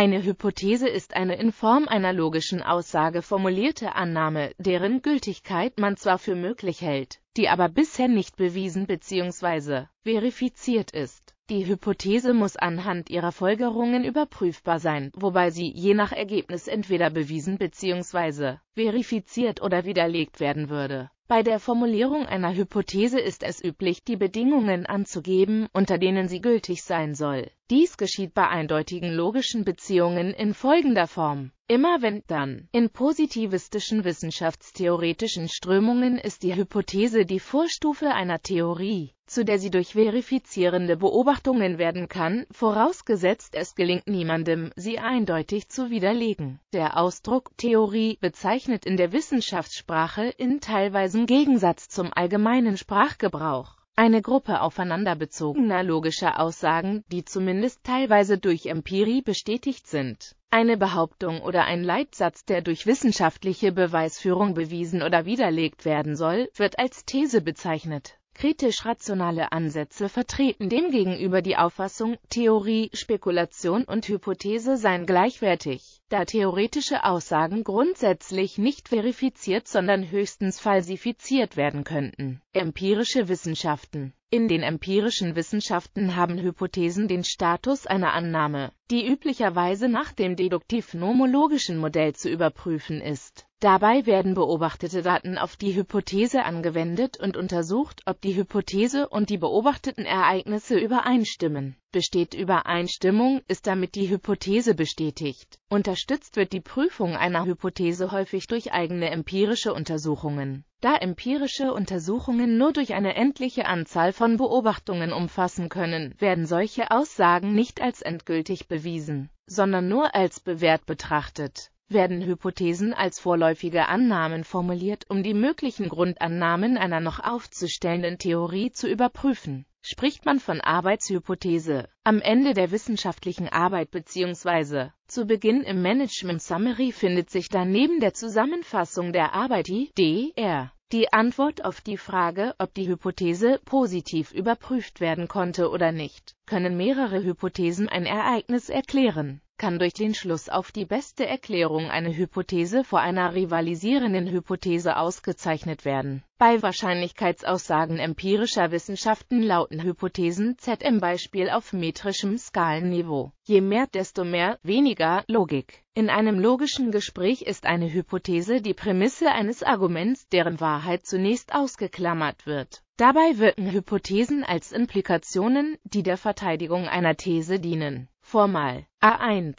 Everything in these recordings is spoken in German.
Eine Hypothese ist eine in Form einer logischen Aussage formulierte Annahme, deren Gültigkeit man zwar für möglich hält, die aber bisher nicht bewiesen bzw. verifiziert ist. Die Hypothese muss anhand ihrer Folgerungen überprüfbar sein, wobei sie je nach Ergebnis entweder bewiesen bzw. verifiziert oder widerlegt werden würde. Bei der Formulierung einer Hypothese ist es üblich, die Bedingungen anzugeben, unter denen sie gültig sein soll. Dies geschieht bei eindeutigen logischen Beziehungen in folgender Form. Immer wenn, dann. In positivistischen wissenschaftstheoretischen Strömungen ist die Hypothese die Vorstufe einer Theorie zu der sie durch verifizierende Beobachtungen werden kann, vorausgesetzt es gelingt niemandem, sie eindeutig zu widerlegen. Der Ausdruck Theorie bezeichnet in der Wissenschaftssprache in teilweisem Gegensatz zum allgemeinen Sprachgebrauch eine Gruppe aufeinanderbezogener logischer Aussagen, die zumindest teilweise durch Empirie bestätigt sind. Eine Behauptung oder ein Leitsatz, der durch wissenschaftliche Beweisführung bewiesen oder widerlegt werden soll, wird als These bezeichnet. Kritisch-rationale Ansätze vertreten demgegenüber die Auffassung, Theorie, Spekulation und Hypothese seien gleichwertig, da theoretische Aussagen grundsätzlich nicht verifiziert, sondern höchstens falsifiziert werden könnten. Empirische Wissenschaften in den empirischen Wissenschaften haben Hypothesen den Status einer Annahme, die üblicherweise nach dem deduktiv-nomologischen Modell zu überprüfen ist. Dabei werden beobachtete Daten auf die Hypothese angewendet und untersucht, ob die Hypothese und die beobachteten Ereignisse übereinstimmen. Besteht Übereinstimmung, ist damit die Hypothese bestätigt. Unterstützt wird die Prüfung einer Hypothese häufig durch eigene empirische Untersuchungen. Da empirische Untersuchungen nur durch eine endliche Anzahl von Beobachtungen umfassen können, werden solche Aussagen nicht als endgültig bewiesen, sondern nur als bewährt betrachtet werden Hypothesen als vorläufige Annahmen formuliert, um die möglichen Grundannahmen einer noch aufzustellenden Theorie zu überprüfen. Spricht man von Arbeitshypothese. Am Ende der wissenschaftlichen Arbeit bzw. zu Beginn im Management Summary findet sich dann neben der Zusammenfassung der Arbeit die DR die Antwort auf die Frage, ob die Hypothese positiv überprüft werden konnte oder nicht, können mehrere Hypothesen ein Ereignis erklären kann durch den Schluss auf die beste Erklärung eine Hypothese vor einer rivalisierenden Hypothese ausgezeichnet werden. Bei Wahrscheinlichkeitsaussagen empirischer Wissenschaften lauten Hypothesen Z im beispiel auf metrischem Skalenniveau. Je mehr, desto mehr, weniger Logik. In einem logischen Gespräch ist eine Hypothese die Prämisse eines Arguments, deren Wahrheit zunächst ausgeklammert wird. Dabei wirken Hypothesen als Implikationen, die der Verteidigung einer These dienen formal A1.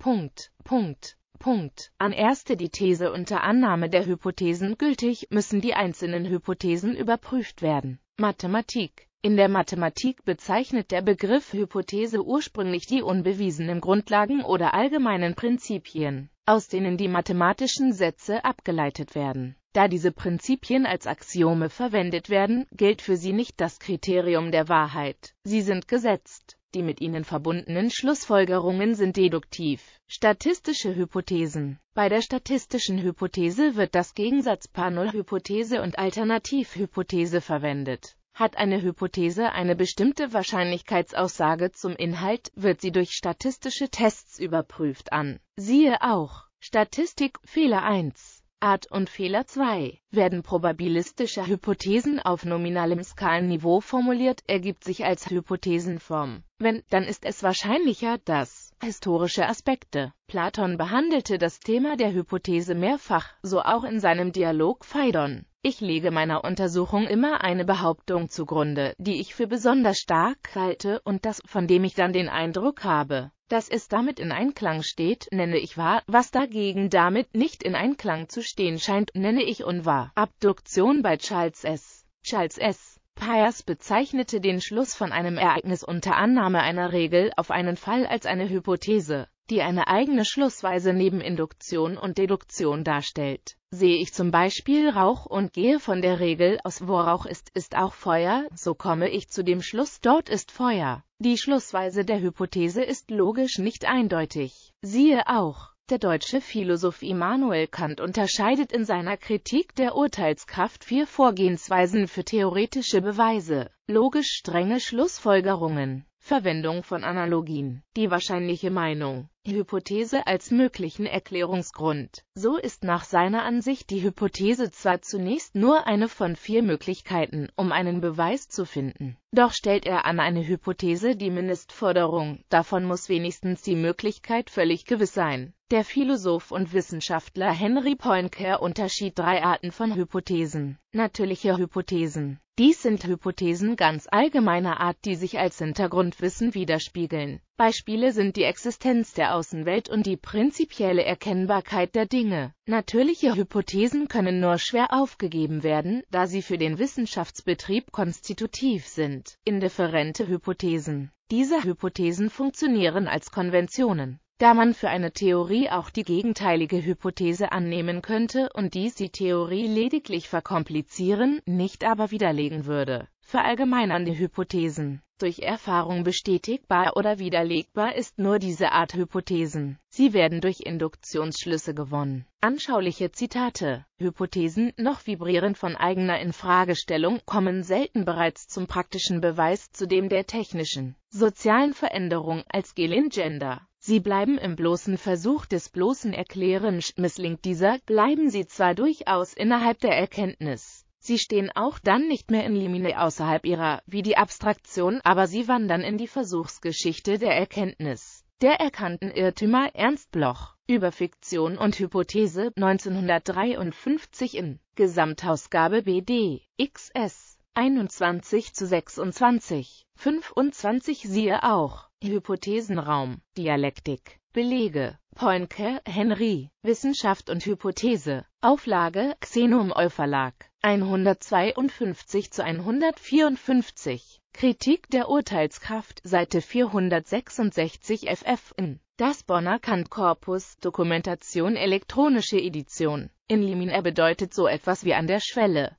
Punkt, Punkt, Punkt. An erste die These unter Annahme der Hypothesen gültig, müssen die einzelnen Hypothesen überprüft werden. Mathematik in der Mathematik bezeichnet der Begriff Hypothese ursprünglich die unbewiesenen Grundlagen oder allgemeinen Prinzipien, aus denen die mathematischen Sätze abgeleitet werden. Da diese Prinzipien als Axiome verwendet werden, gilt für sie nicht das Kriterium der Wahrheit. Sie sind gesetzt. Die mit ihnen verbundenen Schlussfolgerungen sind deduktiv. Statistische Hypothesen Bei der statistischen Hypothese wird das Gegensatzpaar Nullhypothese und Alternativhypothese verwendet. Hat eine Hypothese eine bestimmte Wahrscheinlichkeitsaussage zum Inhalt, wird sie durch statistische Tests überprüft an. Siehe auch Statistik Fehler 1 Art und Fehler 2 werden probabilistische Hypothesen auf nominalem Skalenniveau formuliert, ergibt sich als Hypothesenform. Wenn, dann ist es wahrscheinlicher, dass historische Aspekte. Platon behandelte das Thema der Hypothese mehrfach, so auch in seinem Dialog Phaidon. Ich lege meiner Untersuchung immer eine Behauptung zugrunde, die ich für besonders stark halte und das, von dem ich dann den Eindruck habe, dass es damit in Einklang steht, nenne ich wahr, was dagegen damit nicht in Einklang zu stehen scheint, nenne ich unwahr. Abduktion bei Charles S. Charles S. Piers bezeichnete den Schluss von einem Ereignis unter Annahme einer Regel auf einen Fall als eine Hypothese die eine eigene Schlussweise neben Induktion und Deduktion darstellt. Sehe ich zum Beispiel Rauch und gehe von der Regel aus, wo Rauch ist, ist auch Feuer, so komme ich zu dem Schluss, dort ist Feuer. Die Schlussweise der Hypothese ist logisch nicht eindeutig. Siehe auch. Der deutsche Philosoph Immanuel Kant unterscheidet in seiner Kritik der Urteilskraft vier Vorgehensweisen für theoretische Beweise, logisch strenge Schlussfolgerungen, Verwendung von Analogien, die wahrscheinliche Meinung, Hypothese als möglichen Erklärungsgrund. So ist nach seiner Ansicht die Hypothese zwar zunächst nur eine von vier Möglichkeiten, um einen Beweis zu finden, doch stellt er an eine Hypothese die Mindestforderung, davon muss wenigstens die Möglichkeit völlig gewiss sein. Der Philosoph und Wissenschaftler Henry Poincare unterschied drei Arten von Hypothesen. Natürliche Hypothesen dies sind Hypothesen ganz allgemeiner Art, die sich als Hintergrundwissen widerspiegeln. Beispiele sind die Existenz der Außenwelt und die prinzipielle Erkennbarkeit der Dinge. Natürliche Hypothesen können nur schwer aufgegeben werden, da sie für den Wissenschaftsbetrieb konstitutiv sind. Indifferente Hypothesen Diese Hypothesen funktionieren als Konventionen da man für eine Theorie auch die gegenteilige Hypothese annehmen könnte und dies die Theorie lediglich verkomplizieren, nicht aber widerlegen würde. Verallgemeinernde Hypothesen Durch Erfahrung bestätigbar oder widerlegbar ist nur diese Art Hypothesen. Sie werden durch Induktionsschlüsse gewonnen. Anschauliche Zitate Hypothesen, noch vibrierend von eigener Infragestellung, kommen selten bereits zum praktischen Beweis, zu dem der technischen, sozialen Veränderung als Gelin Gender. Sie bleiben im bloßen Versuch des bloßen Erklärens misslingt dieser, bleiben sie zwar durchaus innerhalb der Erkenntnis, sie stehen auch dann nicht mehr in Limine außerhalb ihrer, wie die Abstraktion, aber sie wandern in die Versuchsgeschichte der Erkenntnis. Der erkannten Irrtümer Ernst Bloch über Fiktion und Hypothese 1953 in Gesamtausgabe BD XS 21 zu 26, 25 siehe auch, Hypothesenraum, Dialektik, Belege, Poinke, Henry, Wissenschaft und Hypothese, Auflage, Xenom Eu 152 zu 154, Kritik der Urteilskraft, Seite 466 FFN, das Bonner Kant Korpus, Dokumentation elektronische Edition. In Limin er bedeutet so etwas wie an der Schwelle.